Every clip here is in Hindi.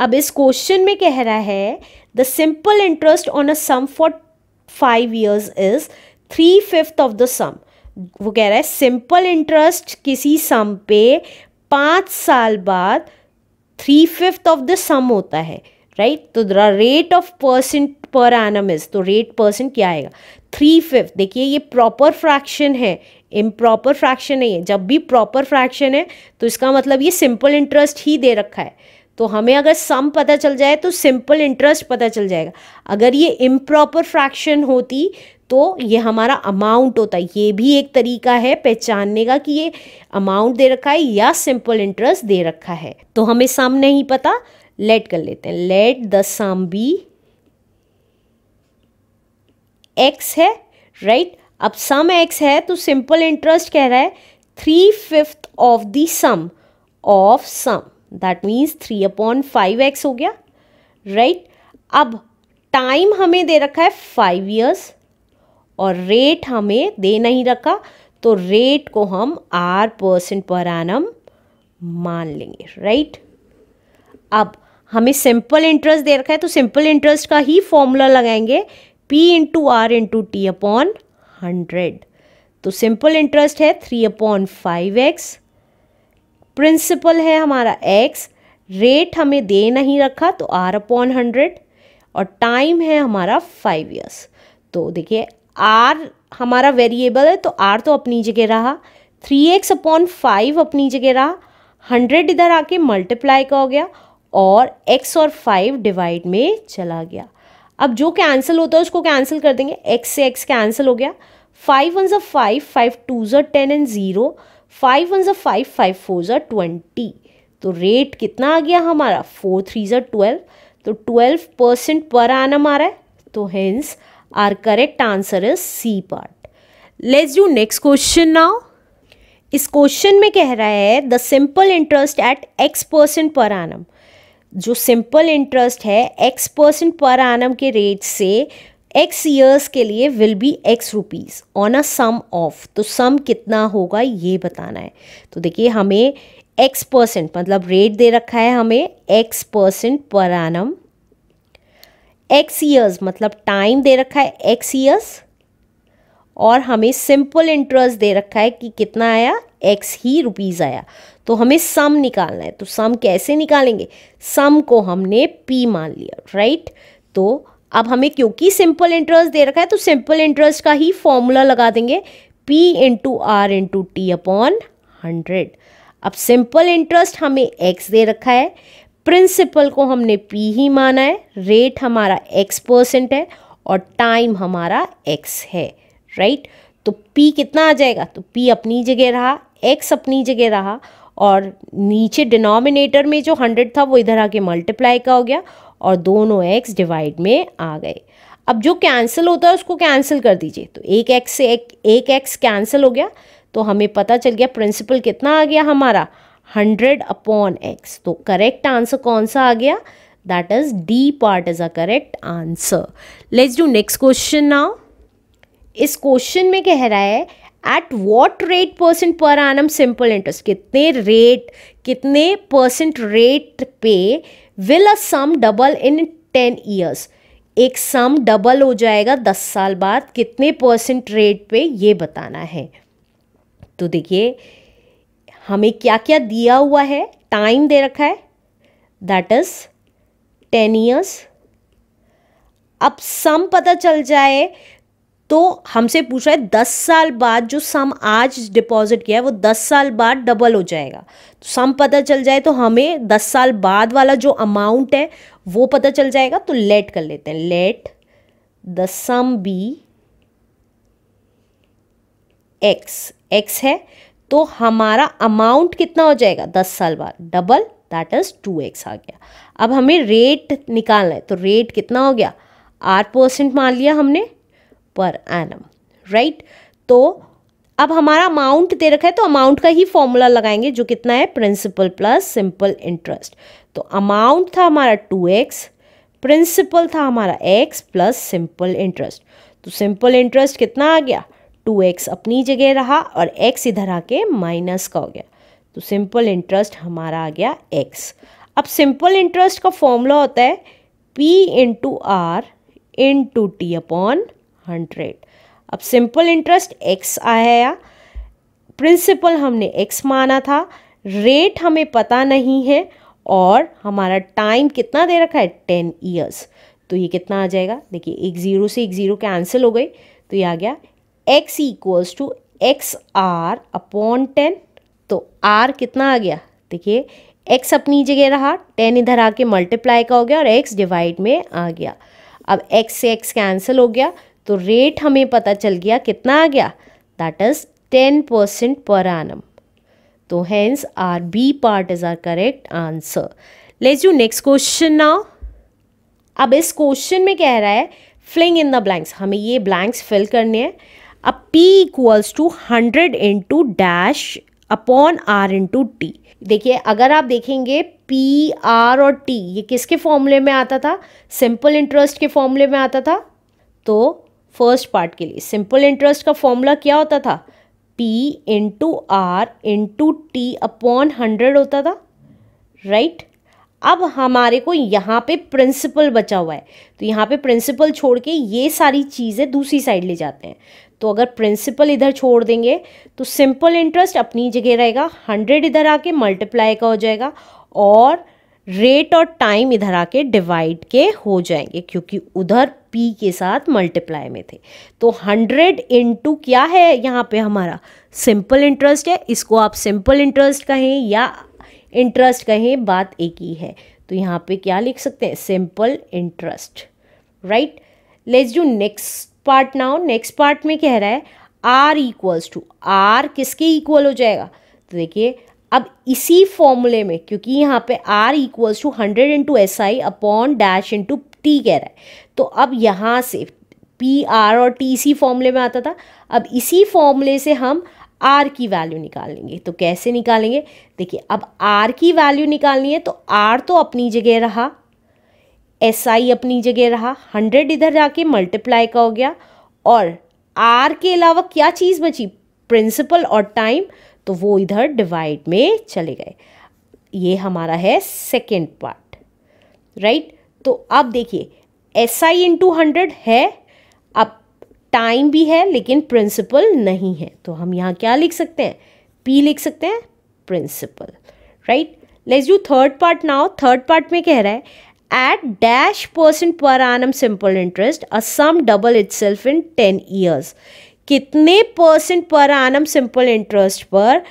अब इस क्वेश्चन में कह रहा है the simple interest on a sum for five years is three fifth of the sum वो कह रहा है सिंपल इंटरेस्ट किसी सम पे पाँच साल बाद three fifth of the sum होता है राइट तो the rate of percent per annum is तो रेट परसेंट क्या आएगा थ्री फिफ्थ देखिए ये प्रॉपर फ्रैक्शन है इम्प्रॉपर फ्रैक्शन नहीं है जब भी प्रॉपर फ्रैक्शन है तो इसका मतलब ये सिंपल इंटरेस्ट ही दे रखा है तो हमें अगर सम पता चल जाए तो सिंपल इंटरेस्ट पता चल जाएगा अगर ये इम्प्रॉपर फ्रैक्शन होती तो ये हमारा अमाउंट होता है ये भी एक तरीका है पहचानने का कि ये अमाउंट दे रखा है या सिंपल इंटरेस्ट दे रखा है तो हमें सम नहीं पता लेट कर लेते हैं let the sum be X है राइट right? अब सम एक्स है तो सिंपल इंटरेस्ट कह रहा है three fifth of the sum of sum that means three upon five X हो गया राइट right? अब टाइम हमें दे रखा है फाइव ईयर्स और रेट हमें दे नहीं रखा तो रेट को हम आर परसेंट पर एनम मान लेंगे राइट right? अब हमें सिंपल इंटरेस्ट दे रखा है तो सिंपल इंटरेस्ट का ही फॉर्मूला लगाएंगे P into R into T upon hundred तो सिंपल इंटरेस्ट है three upon five X principal है हमारा एक्स रेट हमें दे नहीं रखा तो आर अपॉन हंड्रेड और टाइम है हमारा फाइव ईयर्स तो देखिए आर हमारा वेरिएबल है तो आर तो अपनी जगह रहा थ्री एक्स अपॉन फाइव अपनी जगह रहा हंड्रेड इधर आके मल्टीप्लाई का हो गया और एक्स और फाइव डिवाइड में चला गया अब जो कैंसिल होता है उसको कैंसिल कर देंगे एक्स से एक्स कैंसिल हो गया फाइव वन जो फाइव फाइव टू जो ten and zero five one ज़ा फाइव फाइव फोर ज़ा ट्वेंटी तो रेट कितना आ गया हमारा फोर थ्री ज़ा ट्वेल्व तो ट्वेल्व परसेंट पर आना आ रहा है तो hence our correct answer is C part let's do next question now इस क्वेश्चन में कह रहा है the simple interest at X percent per annum जो सिंपल इंटरेस्ट है एक्स परसेंट पर एनम के रेट से एक्स ईयर्स के लिए will be X rupees on a sum of तो सम कितना होगा ये बताना है तो देखिए हमें एक्स परसेंट मतलब रेट दे रखा है हमें एक्स परसेंट पर आनम एक्स ईयर्स मतलब टाइम दे रखा है एक्स ईयर्स और हमें सिंपल इंटरेस्ट दे रखा है कि कितना आया एक्स ही रुपीज़ आया तो हमें सम निकालना है तो सम कैसे निकालेंगे सम को हमने पी मान लिया राइट तो अब हमें क्योंकि सिंपल इंटरेस्ट दे रखा है तो सिंपल इंटरेस्ट का ही फॉर्मूला लगा देंगे P into R into T upon hundred अब सिंपल इंटरेस्ट हमें एक्स दे रखा है प्रिंसिपल को हमने पी ही माना है रेट हमारा एक्स परसेंट है और टाइम हमारा एक्स है राइट तो पी कितना आ जाएगा तो पी अपनी जगह रहा एक्स अपनी जगह रहा और नीचे डिनोमिनेटर में जो हंड्रेड था वो इधर आके मल्टीप्लाई का हो गया और दोनों एक्स डिवाइड में आ गए अब जो कैंसिल होता है उसको कैंसिल कर दीजिए तो एक एक्स से एक एक एक्स कैंसिल हो गया तो हमें पता चल गया प्रिंसिपल कितना आ गया हमारा हंड्रेड अपॉन एक्स तो करेक्ट आंसर कौन सा आ गया that is D part is a correct answer let's do next question now इस क्वेश्चन में कह रहा है at what rate percent per annum simple interest कितने रेट कितने परसेंट रेट पे will a sum double in ten years एक सम डबल हो जाएगा दस साल बाद कितने परसेंट रेट पे ये बताना है तो देखिए हमें क्या क्या दिया हुआ है टाइम दे रखा है दैट इज टेन ईयर्स अब सम पता चल जाए तो हमसे पूछा है दस साल बाद जो सम आज डिपॉजिट किया है वो दस साल बाद डबल हो जाएगा तो सम पता चल जाए तो हमें दस साल बाद वाला जो अमाउंट है वो पता चल जाएगा तो लेट कर लेते हैं let the sum be X X है तो हमारा अमाउंट कितना हो जाएगा दस साल बाद double that is two X आ गया अब हमें रेट निकालना है तो रेट कितना हो गया आठ परसेंट मान लिया हमने पर एनम राइट तो अब हमारा अमाउंट दे रखा है तो अमाउंट का ही फॉर्मूला लगाएंगे जो कितना है प्रिंसिपल प्लस सिंपल इंटरेस्ट तो अमाउंट था हमारा टू एक्स प्रिंसिपल था हमारा एक्स प्लस सिंपल इंटरेस्ट तो सिंपल इंटरेस्ट कितना आ गया टू एक्स अपनी जगह रहा और एक्स इधर आके माइनस का हो गया तो सिंपल इंटरेस्ट हमारा आ गया एक्स अब सिंपल इंटरेस्ट का फॉर्मूला होता है P into R into T upon hundred अब सिंपल इंटरेस्ट एक्स आया प्रिंसिपल हमने एक्स माना था रेट हमें पता नहीं है और हमारा टाइम कितना दे रखा है टेन ईयर्स तो ये कितना आ जाएगा देखिए एक ज़ीरो से एक ज़ीरो कैंसिल हो गई तो ये आ गया X equals to X R upon ten तो आर कितना आ गया देखिए एक्स अपनी जगह रहा टेन इधर आके मल्टीप्लाई का हो गया और एक्स डिवाइड में आ गया अब एक्स से एक्स कैंसिल हो गया तो रेट हमें पता चल गया कितना आ गया that is ten percent per annum तो hence our B part is our correct answer let's you next question now अब इस क्वेश्चन में कह रहा है फिलिंग इन द ब्लैंक्स हमें ये ब्लैंक्स फिल करने हैं अब P equals to hundred into dash upon R into T देखिए अगर आप देखेंगे P, R और T ये किसके फॉर्मूले में आता था सिंपल इंटरेस्ट के फॉर्मूले में आता था तो फर्स्ट पार्ट के लिए सिंपल इंटरेस्ट का फॉर्मूला क्या होता था P into R into T upon hundred होता था राइट right? अब हमारे को यहाँ पे प्रिंसिपल बचा हुआ है तो यहाँ पे प्रिंसिपल छोड़ के ये सारी चीज़ें दूसरी साइड ले जाते हैं तो अगर प्रिंसिपल इधर छोड़ देंगे तो सिंपल इंटरेस्ट अपनी जगह रहेगा हंड्रेड इधर आके मल्टीप्लाई का हो जाएगा और रेट और टाइम इधर आके डिवाइड के हो जाएंगे क्योंकि उधर पी के साथ मल्टीप्लाई में थे तो हंड्रेड इंटू क्या है यहाँ पे हमारा सिंपल इंटरेस्ट है इसको आप सिंपल इंटरेस्ट कहें या इंटरेस्ट कहें बात एक ही है तो यहाँ पे क्या लिख सकते हैं simple interest right let's do next part now next part में कह रहा है आर इक्वल्स टू आर किसके इक्वल हो जाएगा तो देखिए अब इसी फॉर्मूले में क्योंकि यहाँ पे R equals to hundred into S I upon dash into T कह रहा है तो अब यहाँ से पी आर और टी इसी फॉर्मूले में आता था अब इसी फॉर्मूले से हम आर की वैल्यू निकालेंगे तो कैसे निकालेंगे देखिए अब आर की वैल्यू निकालनी है तो आर तो अपनी जगह रहा एस आई अपनी जगह रहा हंड्रेड इधर जाके मल्टीप्लाई का हो गया और आर के अलावा क्या चीज़ बची प्रिंसिपल और टाइम तो वो इधर डिवाइड में चले गए ये हमारा है सेकेंड पार्ट राइट तो आप देखिए एस आई इंटू हंड्रेड है अब टाइम भी है लेकिन प्रिंसिपल नहीं है तो हम यहाँ क्या लिख सकते हैं पी लिख सकते हैं principal right let's you third part now third part में कह रहा है at dash percent per simple interest a sum double itself in ten years कितने परसेंट पर आनम सिंपल इंटरेस्ट पर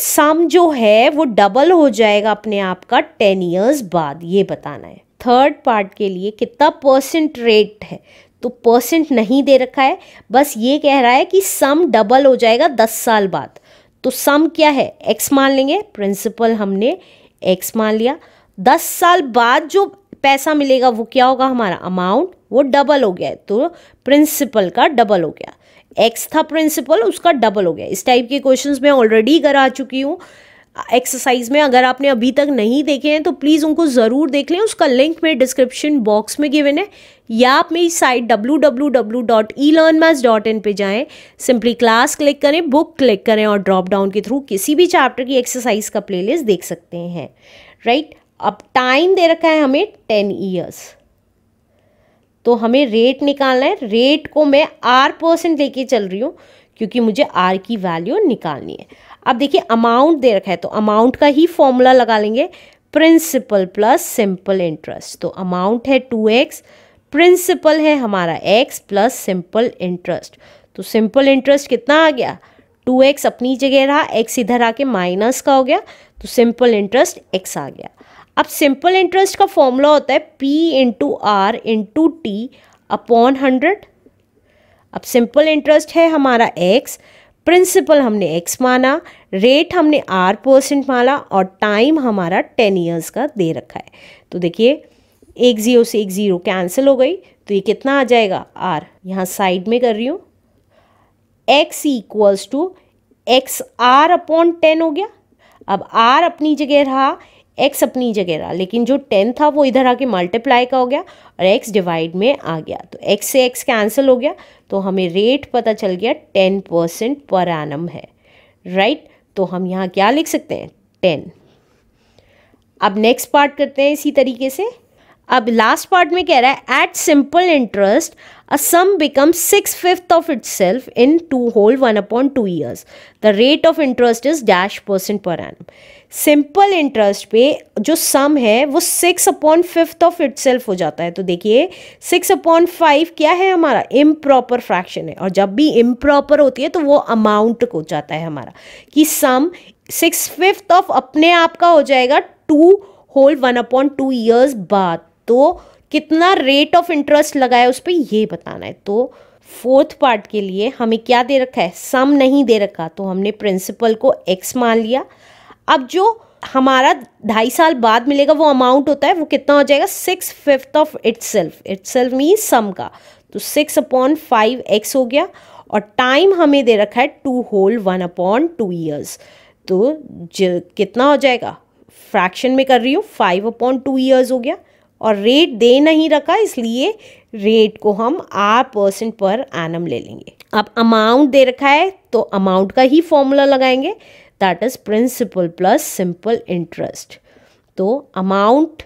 सम जो है वो डबल हो जाएगा अपने आप का टेन ईयर्स बाद ये बताना है थर्ड पार्ट के लिए कितना परसेंट रेट है तो परसेंट नहीं दे रखा है बस ये कह रहा है कि सम डबल हो जाएगा दस साल बाद तो सम क्या है एक्स मान लेंगे प्रिंसिपल हमने एक्स मान लिया दस साल बाद जो पैसा मिलेगा वो क्या होगा हमारा अमाउंट वो डबल हो गया है तो प्रिंसिपल का डबल हो गया एक्स था प्रिंसिपल उसका डबल हो गया इस टाइप के क्वेश्चंस मैं ऑलरेडी करा चुकी हूँ एक्सरसाइज में अगर आपने अभी तक नहीं देखे हैं तो प्लीज़ उनको ज़रूर देख लें उसका लिंक में डिस्क्रिप्शन बॉक्स में गिवन है या आप मेरी site W W W dot E learn maths dot in पर जाएँ सिंपली क्लास क्लिक करें बुक क्लिक करें और ड्रॉप डाउन के थ्रू किसी भी चैप्टर की एक्सरसाइज का प्लेलिस्ट देख सकते हैं राइट right? अब टाइम दे रखा है हमें टेन ईयर्स तो हमें रेट निकालना है रेट को मैं आर परसेंट लेके चल रही हूँ क्योंकि मुझे आर की वैल्यू निकालनी है अब देखिए अमाउंट दे रखा है तो अमाउंट का ही फॉर्मूला लगा लेंगे प्रिंसिपल प्लस सिंपल इंटरेस्ट तो अमाउंट है टू एक्स प्रिंसिपल है हमारा एक्स प्लस सिंपल इंटरेस्ट तो सिंपल इंटरेस्ट कितना आ गया टू एक्स अपनी जगह रहा एक्स इधर आके माइनस का हो गया तो सिंपल इंटरेस्ट एक्स आ गया अब सिंपल इंटरेस्ट का फॉर्मूला होता है P into R into T upon hundred अब सिंपल इंटरेस्ट है हमारा एक्स प्रिंसिपल हमने एक्स माना रेट हमने आर परसेंट माना और टाइम हमारा टेन ईयर्स का दे रखा है तो देखिए एक ज़ीरो से एक ज़ीरो कैंसिल हो गई तो ये कितना आ जाएगा आर यहाँ साइड में कर रही हूँ X equals to X R upon ten हो गया अब आर अपनी जगह रहा एक्स अपनी जगह रहा लेकिन जो टेन था वो इधर आके मल्टीप्लाई का हो गया और एक्स डिवाइड में आ गया तो एक्स से एक्स कैंसिल हो गया तो हमें रेट पता चल गया टेन परसेंट पर एनम है राइट तो हम यहाँ क्या लिख सकते हैं टेन अब नेक्स्ट पार्ट करते हैं इसी तरीके से अब लास्ट पार्ट में कह रहा है at simple interest a sum become six fifth of itself in two whole one upon two years the rate of interest is dash percent per annum simple interest पे जो सम है वो six upon fifth of it हो जाता है तो देखिए सिक्स अपॉन फाइव क्या है हमारा इम्प्रॉपर फ्रैक्शन है और जब भी इम्प्रॉपर होती है तो वो अमाउंट को जाता है हमारा कि सम सिक्स फिफ्थ ऑफ अपने आप का हो जाएगा two whole one upon two years बाद तो कितना रेट ऑफ इंटरेस्ट लगाया उस पर ये बताना है तो फोर्थ पार्ट के लिए हमें क्या दे रखा है सम नहीं दे रखा तो हमने प्रिंसिपल को एक्स मान लिया अब जो हमारा ढाई साल बाद मिलेगा वो अमाउंट होता है वो कितना हो जाएगा six fifth of itself itself mean sum का तो सिक्स अपॉन फाइव एक्स हो गया और टाइम हमें दे रखा है two whole one upon two years तो कितना हो जाएगा फ्रैक्शन में कर रही हूँ फाइव अपॉन टू ईयर्स हो गया और रेट दे नहीं रखा इसलिए रेट को हम आर परसेंट पर एनम ले लेंगे अब अमाउंट दे रखा है तो अमाउंट का ही फॉर्मूला लगाएंगे that is principal plus simple interest तो amount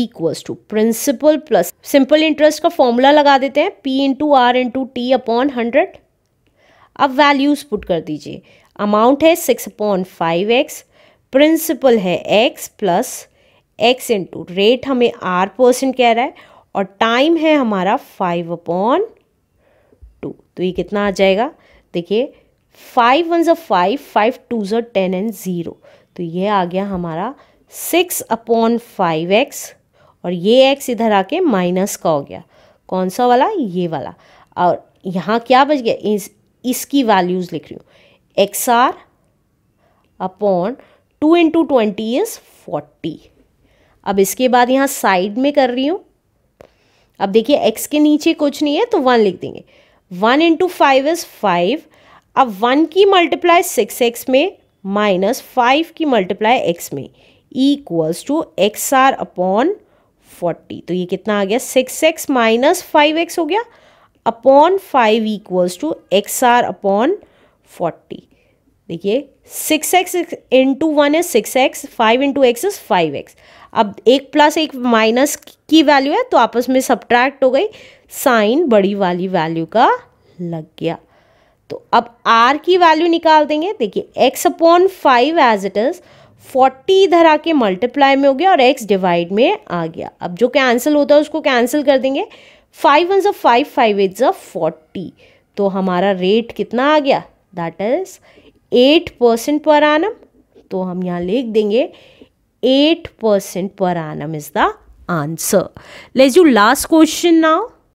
equals to principal plus simple interest का फॉर्मूला लगा देते हैं P into R into T upon hundred अब वैल्यूज पुट कर दीजिए अमाउंट है six upon five X principal है X plus X into rate हमें आर परसेंट कह रहा है और टाइम है हमारा फाइव अपॉन टू तो ये कितना आ जाएगा देखिए फाइव वन जो फाइव फाइव टू जो टेन एंड ज़ीरो तो ये आ गया हमारा सिक्स अपॉन फाइव एक्स और ये एक्स इधर आके माइनस का हो गया कौन सा वाला ये वाला और यहाँ क्या बच गया इस इसकी वैल्यूज़ लिख रही हूँ X R upon two into twenty is forty अब इसके बाद यहाँ साइड में कर रही हूँ अब देखिए एक्स के नीचे कुछ नहीं है तो वन लिख देंगे one into five is five अब वन की मल्टीप्लाई सिक्स एक्स में माइनस फाइव की मल्टीप्लाई एक्स में equals to X R upon forty तो ये कितना आ गया six X minus five X हो गया upon five equals to X R upon forty देखिए सिक्स एक्स इंटू वन है six X five into X is five X अब एक प्लस एक माइनस की वैल्यू है तो आपस में सब्ट्रैक्ट हो गई साइन बड़ी वाली वैल्यू का लग गया तो अब आर की वैल्यू निकाल देंगे देखिए X upon five as it is forty इधर आके मल्टीप्लाई में हो गया और एक्स डिवाइड में आ गया अब जो कैंसिल होता है उसको कैंसिल कर देंगे फाइव वन जब फाइव फाइव एट जब फोर्टी तो हमारा रेट कितना आ गया दैट इज़ एट परसेंट पर आनम तो हम यहाँ लिख देंगे एट परसेंट पर आनम is the answer let's do last question now